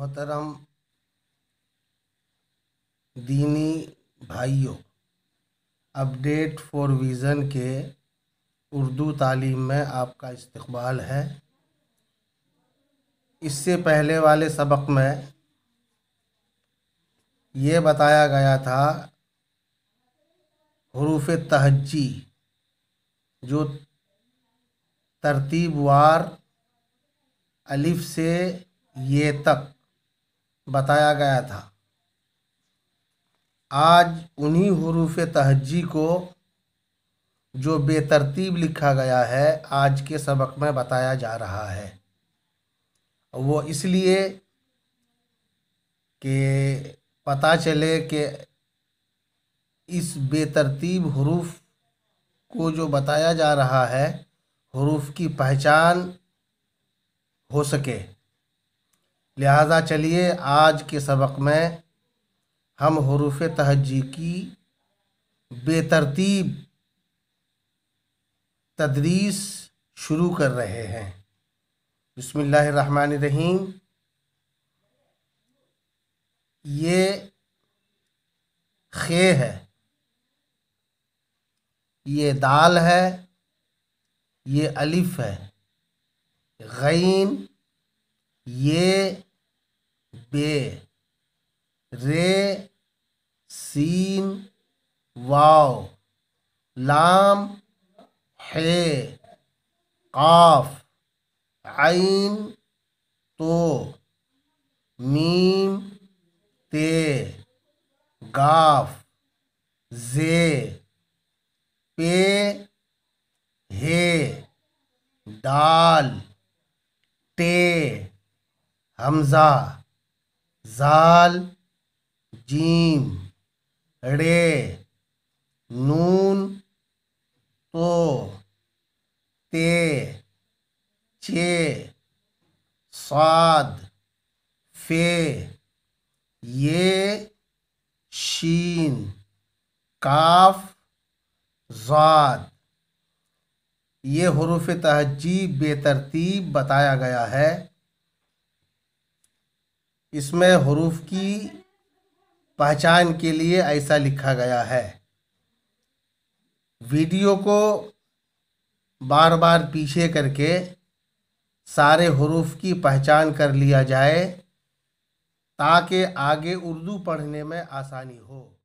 मोहतरम दीनी भाइयों अपडेट फॉर विज़न के उर्दू तालीम में आपका इस्तकबाल है इससे पहले वाले सबक में ये बताया गया था हरूफ तहजी जो तरतीबवार अलिफ से ये तक बताया गया था आज उन्हीं हरूफ तहजी को जो बेतरतीब लिखा गया है आज के सबक में बताया जा रहा है वो इसलिए कि पता चले कि इस बेतरतीब हरूफ को जो बताया जा रहा है हरूफ की पहचान हो सके लिहाजा चलिए आज के सबक में हम हरूफ तहजी की बेतरतीब तदरीस शुरू कर रहे हैं रहीम ये खे है ये दाल है ये अलिफ है गैन ये बे रे सीन वाव लाम है काफ आइन तो मीम ते गाफ जे पे हे दाल ते हमज़ा जाल जीम रे नून तो ते चे साद फे ये शीन काफ जाद ये हरूफ तहजीब बेतरतीब बताया गया है इसमें हरूफ की पहचान के लिए ऐसा लिखा गया है वीडियो को बार बार पीछे करके सारे हरूफ की पहचान कर लिया जाए ताकि आगे उर्दू पढ़ने में आसानी हो